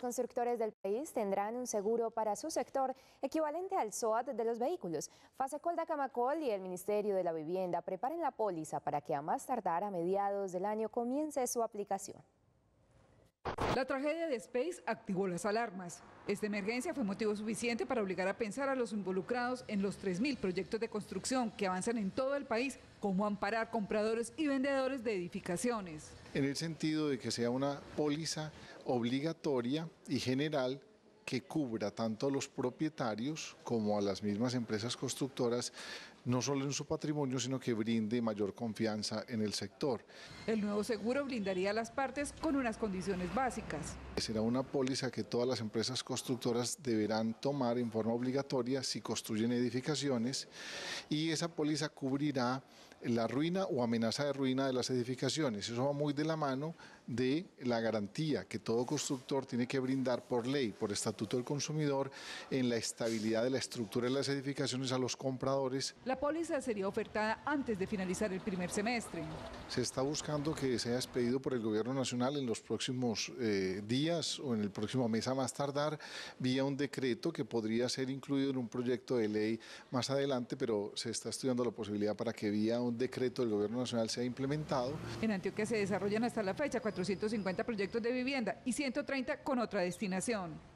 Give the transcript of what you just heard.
constructores del país tendrán un seguro para su sector equivalente al SOAT de los vehículos. Fasecolda Camacol y el Ministerio de la Vivienda preparen la póliza para que a más tardar a mediados del año comience su aplicación. La tragedia de Space activó las alarmas. Esta emergencia fue motivo suficiente para obligar a pensar a los involucrados en los 3.000 proyectos de construcción que avanzan en todo el país, como amparar compradores y vendedores de edificaciones. En el sentido de que sea una póliza obligatoria y general que cubra tanto a los propietarios como a las mismas empresas constructoras no solo en su patrimonio, sino que brinde mayor confianza en el sector. El nuevo seguro brindaría a las partes con unas condiciones básicas. Será una póliza que todas las empresas constructoras deberán tomar en forma obligatoria si construyen edificaciones y esa póliza cubrirá la ruina o amenaza de ruina de las edificaciones. Eso va muy de la mano de la garantía que todo constructor tiene que brindar por ley, por estatuto del consumidor, en la estabilidad de la estructura de las edificaciones a los compradores póliza sería ofertada antes de finalizar el primer semestre. Se está buscando que sea expedido por el Gobierno Nacional en los próximos eh, días o en el próximo mes a más tardar, vía un decreto que podría ser incluido en un proyecto de ley más adelante, pero se está estudiando la posibilidad para que vía un decreto del Gobierno Nacional sea implementado. En Antioquia se desarrollan hasta la fecha 450 proyectos de vivienda y 130 con otra destinación.